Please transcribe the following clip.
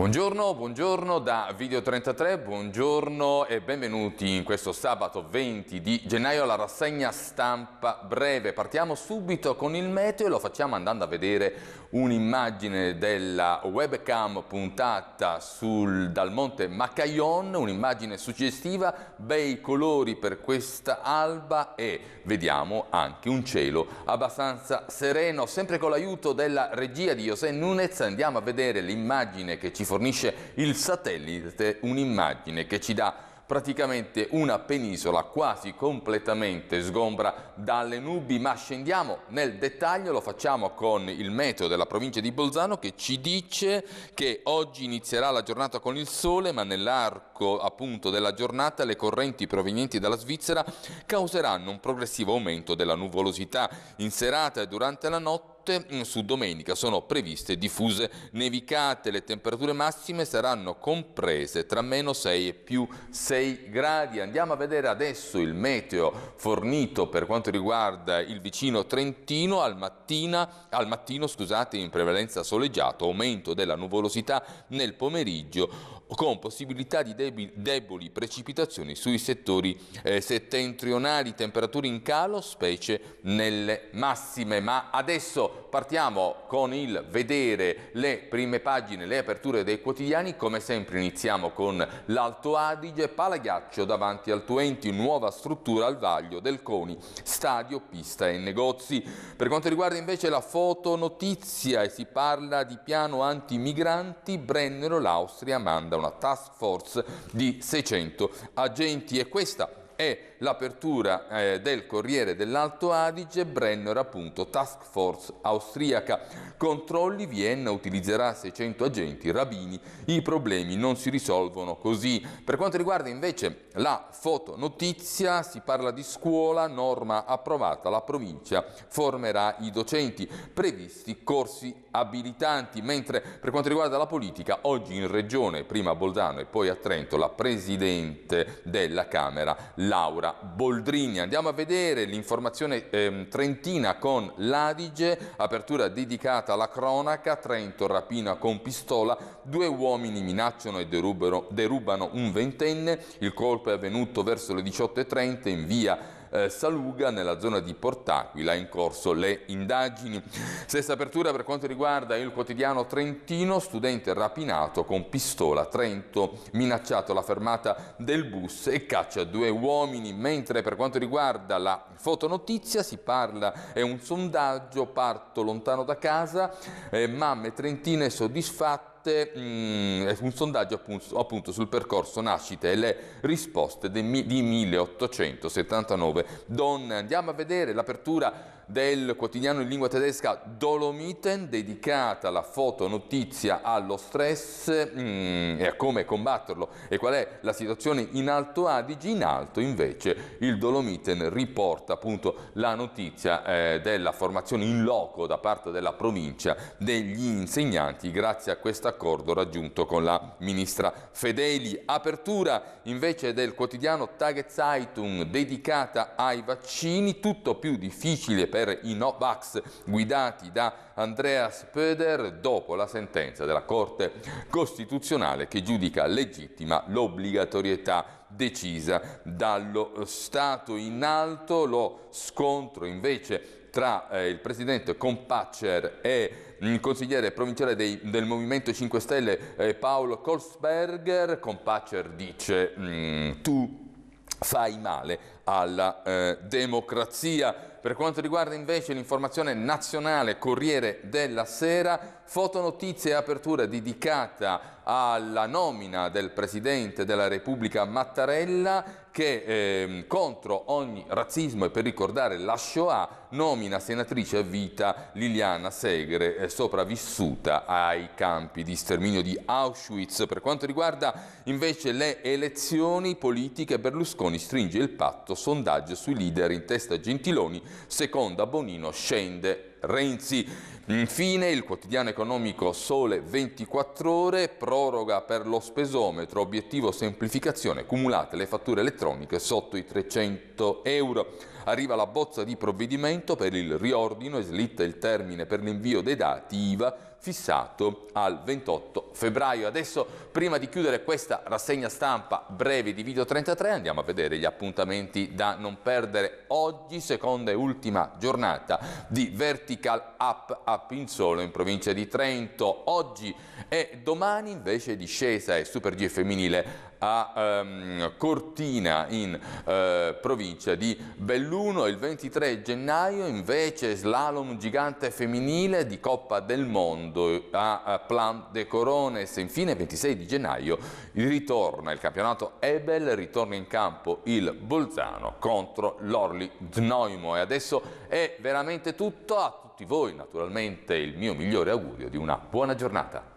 Buongiorno, buongiorno da Video 33, buongiorno e benvenuti in questo sabato 20 di gennaio alla rassegna stampa breve. Partiamo subito con il meteo e lo facciamo andando a vedere un'immagine della webcam puntata sul, dal monte Macayon, un'immagine suggestiva, bei colori per questa alba e vediamo anche un cielo abbastanza sereno. Sempre con l'aiuto della regia di José Nunez andiamo a vedere l'immagine che ci fornisce il satellite un'immagine che ci dà praticamente una penisola quasi completamente sgombra dalle nubi, ma scendiamo nel dettaglio, lo facciamo con il meteo della provincia di Bolzano che ci dice che oggi inizierà la giornata con il sole, ma nell'arco appunto della giornata le correnti provenienti dalla Svizzera causeranno un progressivo aumento della nuvolosità. In serata e durante la notte notte mm, su domenica sono previste diffuse nevicate. Le temperature massime saranno comprese tra meno 6 e più 6 gradi. Andiamo a vedere adesso il meteo fornito per quanto riguarda il vicino Trentino. Al, mattina, al mattino scusate, in prevalenza soleggiato, aumento della nuvolosità nel pomeriggio con possibilità di deboli precipitazioni sui settori eh, settentrionali, temperature in calo, specie nelle massime. Ma adesso partiamo con il vedere le prime pagine, le aperture dei quotidiani. Come sempre iniziamo con l'Alto Adige, Palaghiaccio davanti al Tuenti, nuova struttura al vaglio del CONI, stadio, pista e negozi. Per quanto riguarda invece la fotonotizia e si parla di piano antimigranti, Brennero l'Austria manda una task force di 600 agenti e questa e l'apertura eh, del Corriere dell'Alto Adige, Brenner appunto task force austriaca. Controlli, Vienna utilizzerà 600 agenti, Rabini, i problemi non si risolvono così. Per quanto riguarda invece la fotonotizia, si parla di scuola, norma approvata, la provincia formerà i docenti, previsti corsi abilitanti, mentre per quanto riguarda la politica, oggi in regione, prima a Bolzano e poi a Trento, la Presidente della Camera, Laura Boldrini. Andiamo a vedere l'informazione ehm, trentina con l'Adige, apertura dedicata alla cronaca, Trento rapina con pistola, due uomini minacciano e derubano, derubano un ventenne, il colpo è avvenuto verso le 18.30 in via eh, Saluga nella zona di Portaquila, in corso le indagini. Stessa apertura per quanto riguarda il quotidiano Trentino, studente rapinato con pistola Trento, minacciato la fermata del bus e caccia due uomini, mentre per quanto riguarda la fotonotizia si parla, è un sondaggio, parto lontano da casa, eh, mamme trentine soddisfatte parte mh, mm, un sondaggio appunto, appunto, sul percorso nascite e le risposte di, di 1879 donne. Andiamo a vedere l'apertura del quotidiano in lingua tedesca Dolomiten, dedicata alla fotonotizia allo stress mm, e a come combatterlo e qual è la situazione in Alto Adige. In alto invece il Dolomiten riporta appunto la notizia eh, della formazione in loco da parte della provincia degli insegnanti grazie a questo accordo raggiunto con la ministra Fedeli. Apertura invece del quotidiano Tagezeitung dedicata ai vaccini, tutto più difficile per per i Novax guidati da Andreas Pöder dopo la sentenza della Corte Costituzionale che giudica legittima l'obbligatorietà decisa dallo Stato in alto, lo scontro invece tra eh, il presidente Compacer e il consigliere provinciale dei, del Movimento 5 Stelle eh, Paolo Kolsberger. Compacer dice mm, tu fai male alla eh, democrazia. Per quanto riguarda invece l'informazione nazionale Corriere della Sera, fotonotizie e apertura dedicata alla nomina del Presidente della Repubblica Mattarella che eh, contro ogni razzismo e per ricordare la Shoah nomina senatrice a vita Liliana Segre, eh, sopravvissuta ai campi di sterminio di Auschwitz. Per quanto riguarda invece le elezioni politiche, Berlusconi stringe il patto, sondaggio sui leader in testa Gentiloni, seconda Bonino scende Renzi. Infine il quotidiano economico Sole 24 Ore proroga per lo spesometro, obiettivo semplificazione, cumulate le fatture elettroniche sotto i 300 euro. Arriva la bozza di provvedimento per il riordino e slitta il termine per l'invio dei dati IVA fissato al 28 febbraio. Adesso, prima di chiudere questa rassegna stampa breve di Video 33, andiamo a vedere gli appuntamenti da non perdere oggi, seconda e ultima giornata di Vertice Vertical Up a Pinzolo in provincia di Trento. Oggi e domani invece discesa e Super G femminile a ehm, Cortina in eh, provincia di Belluno. Il 23 gennaio invece slalom gigante femminile di Coppa del Mondo a, a Plan de Corones. Infine il 26 di gennaio ritorna il campionato Ebel, ritorna in campo il Bolzano contro l'Orli Znoimo. E adesso è veramente tutto. A tutti voi naturalmente il mio migliore augurio di una buona giornata.